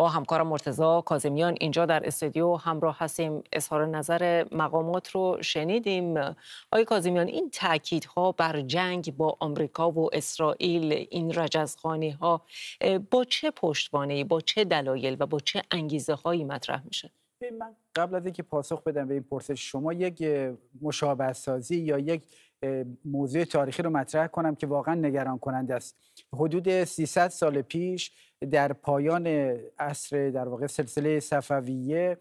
با همکارم مرتزا کازمیان اینجا در استودیو همراه هستیم اظهار نظر مقامات رو شنیدیم آقای کازمیان این تاکیدها بر جنگ با آمریکا و اسرائیل این رجزخانی ها با چه پشتوانه با چه دلایل و با چه انگیزه هایی مطرح میشه من قبل از اینکه پاسخ بدم به این پرسش شما یک مشابه سازی یا یک موضوع تاریخی رو مطرح کنم که واقعا نگران کننده است حدود 300 سال پیش در پایان عصر در واقع سلسله صفویه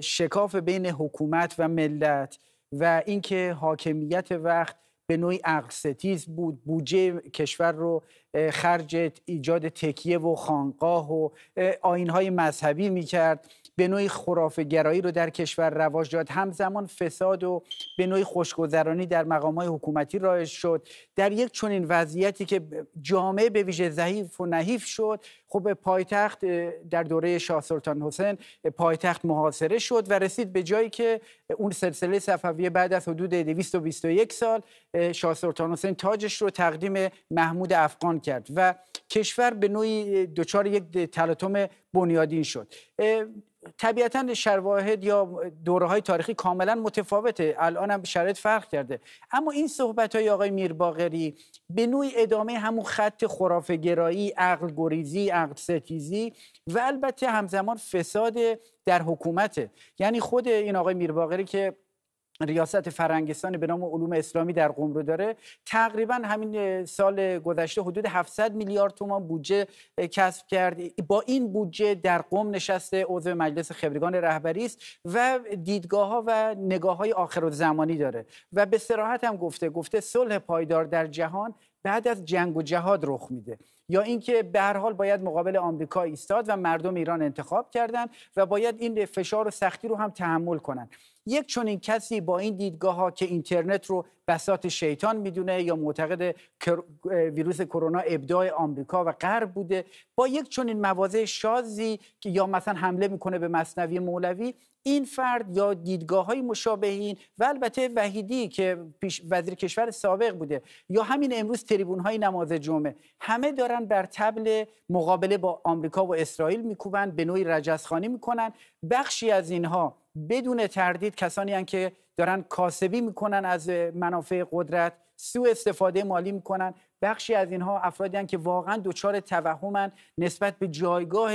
شکاف بین حکومت و ملت و اینکه حاکمیت وقت به نوعی عقل بود بودجه کشور رو خرج ایجاد تکیه و خانقاه و آینهای مذهبی کرد. به نوعی گرایی رو در کشور رواج داد همزمان فساد و به نوعی خوشگذرانی در مقام های حکومتی رایج شد در یک چنین وضعیتی که جامعه به ویژه ضعیف و نحیف شد خب پایتخت در دوره شاه سلطان حسین پایتخت محاصره شد و رسید به جایی که اون سلسله صفویه بعد از حدود 221 سال شاه سلطان حسین تاجش رو تقدیم محمود افغان کرد و کشور به نوعی دچار یک تلاطم بنیادین شد طبیعتا شواهد یا دوره های تاریخی کاملا متفاوته الان هم شرایط فرق کرده اما این صحبت های آقای میرباغری به نوعی ادامه همون خط خرافگرایی عقل گریزی عقل ستیزی و البته همزمان فساد در حکومته یعنی خود این آقای میرباغری که ریاست فرنگستانی به نام علوم اسلامی در رو داره تقریبا همین سال گذشته حدود 700 میلیارد تومان بودجه کسب کرد با این بودجه در قم نشسته عضو مجلس خبرگان رهبری است و دیدگاه ها و نگاه های آخر زمانی داره و به سراحت هم گفته گفته صلح پایدار در جهان بعد از جنگ و جهاد رخ میده یا اینکه به هر حال باید مقابل آمریکا ایستاد و مردم ایران انتخاب کردند و باید این فشار و سختی رو هم تحمل کنند یک چنین کسی با این دیدگاه ها که اینترنت رو بسات شیطان میدونه یا معتقد ویروس کرونا ابداع آمریکا و غرب بوده با یک چونین موازه شازی که یا مثلا حمله میکنه به مصنوی مولوی این فرد یا دیدگاه های مشابهین و البته وحیدی که پیش وزیر کشور سابق بوده یا همین امروز تریبون های نماز جمعه همه دارن بر تبل مقابله با آمریکا و اسرائیل میکوبن به نوعی رجزخانی میکنن بخشی از اینها بدون تردید کسانی هن که دارن کاسبی میکنن از منافع قدرت سوء استفاده مالی میکنن بخشی از اینها افرادی هن که واقعا دچار توهمن نسبت به جایگاه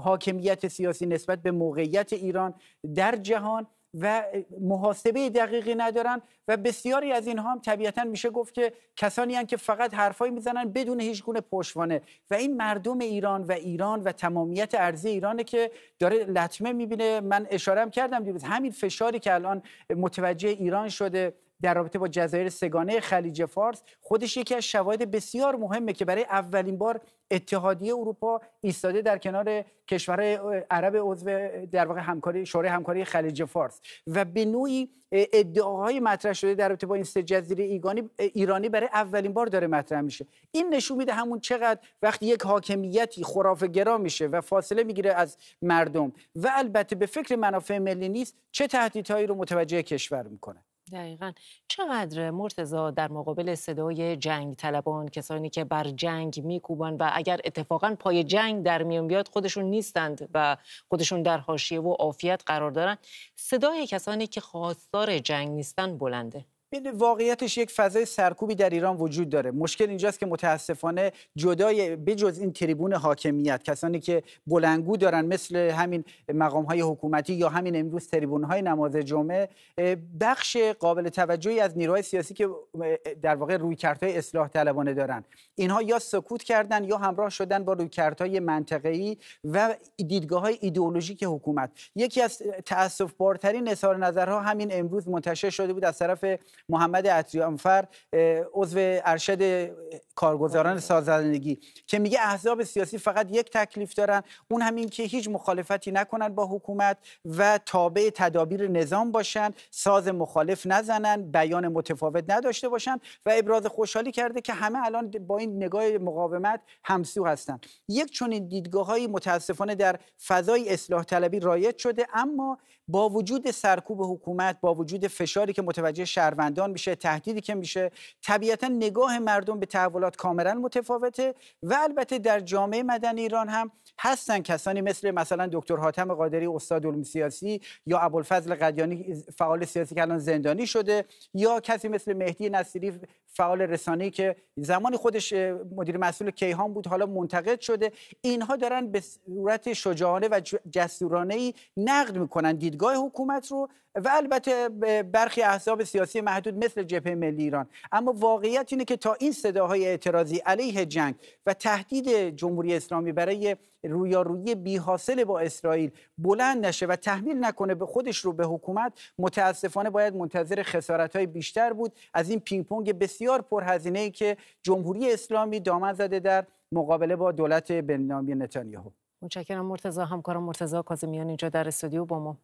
حاکمیت سیاسی نسبت به موقعیت ایران در جهان و محاسبه دقیقی ندارن و بسیاری از اینها هم طبیعتا میشه گفت که کسانی هن که فقط حرفایی میزنن بدون هیچ گونه پشتوانه و این مردم ایران و ایران و تمامیت ارزی ایرانه که داره لطمه میبینه من اشارم کردم دیروز همین فشاری که الان متوجه ایران شده در رابطه با جزایر سگانه خلیج فارس خودش یکی از شواهد بسیار مهمه که برای اولین بار اتحادیه اروپا ایستاده در کنار کشور عرب عضو در واقع همکاری شورای همکاری خلیج فارس و به نوعی ادعاهای مطرح شده در رابطه با این سه جزیره ایگانی ایرانی برای اولین بار داره مطرح میشه این نشون میده همون چقدر وقتی یک حاکمیتی خرافه‌گرا میشه و فاصله میگیره از مردم و البته به فکر منافع ملی نیست چه تهدیدهایی رو متوجه کشور میکنه دقیقا چقدر مرتزا در مقابل صدای جنگ طلبان کسانی که بر جنگ میکوبن و اگر اتفاقا پای جنگ در میان بیاد خودشون نیستند و خودشون در حاشیه و عافیت قرار دارن صدای کسانی که خواستار جنگ نیستن بلنده واقعیتش یک فضای سرکوبی در ایران وجود داره مشکل اینجاست که متاسفانه جدای بجز این تریبون حاکمیت کسانی که بلنگو دارن مثل همین مقام های حکومتی یا همین امروز تریبون های نماز جمعه بخش قابل توجهی از نیروهای سیاسی که در واقع روی های اصلاح طلبانه دارن اینها یا سکوت کردن یا همراه شدن با روی منطقه منطقه‌ای و دیدگاه های ایدئولوژیک حکومت یکی از تاسف بارترین اظهار نظرها همین امروز منتشر شده بود از طرف محمد عطیانفر عضو ارشد کارگزاران خب، خب. سازندگی که میگه احزاب سیاسی فقط یک تکلیف دارن اون همین که هیچ مخالفتی نکنن با حکومت و تابع تدابیر نظام باشن ساز مخالف نزنن بیان متفاوت نداشته باشن و ابراز خوشحالی کرده که همه الان با این نگاه مقاومت همسو هستن یک دیدگاه دیدگاههایی متاسفانه در فضای اصلاح طلبی رایت شده اما با وجود سرکوب حکومت با وجود فشاری که متوجه شهروند میشه تهدیدی که میشه طبیعتا نگاه مردم به تحولات کاملا متفاوته و البته در جامعه مدن ایران هم هستن کسانی مثل مثلا دکتر حاتم قادری استاد علوم سیاسی یا ابوالفضل قدیانی فعال سیاسی که الان زندانی شده یا کسی مثل مهدی نصیری فعال رسانه‌ای که زمان خودش مدیر مسئول کیهان بود حالا منتقد شده اینها دارن به صورت شجاعانه و جسورانه ای نقد میکنن دیدگاه حکومت رو و البته برخی احزاب سیاسی محدود مثل جبهه ملی ایران اما واقعیت اینه که تا این صداهای اعتراضی علیه جنگ و تهدید جمهوری اسلامی برای رویارویی بی حاصل با اسرائیل بلند نشه و تحمیل نکنه به خودش رو به حکومت متاسفانه باید منتظر خسارت های بیشتر بود از این پینگ پونگ بسیار پرهزینه ای که جمهوری اسلامی دامن زده در مقابله با دولت بنیامین نتانیاهو متشکرم مرتضی همکارم مرتضی کاظمیان اینجا در استودیو با ما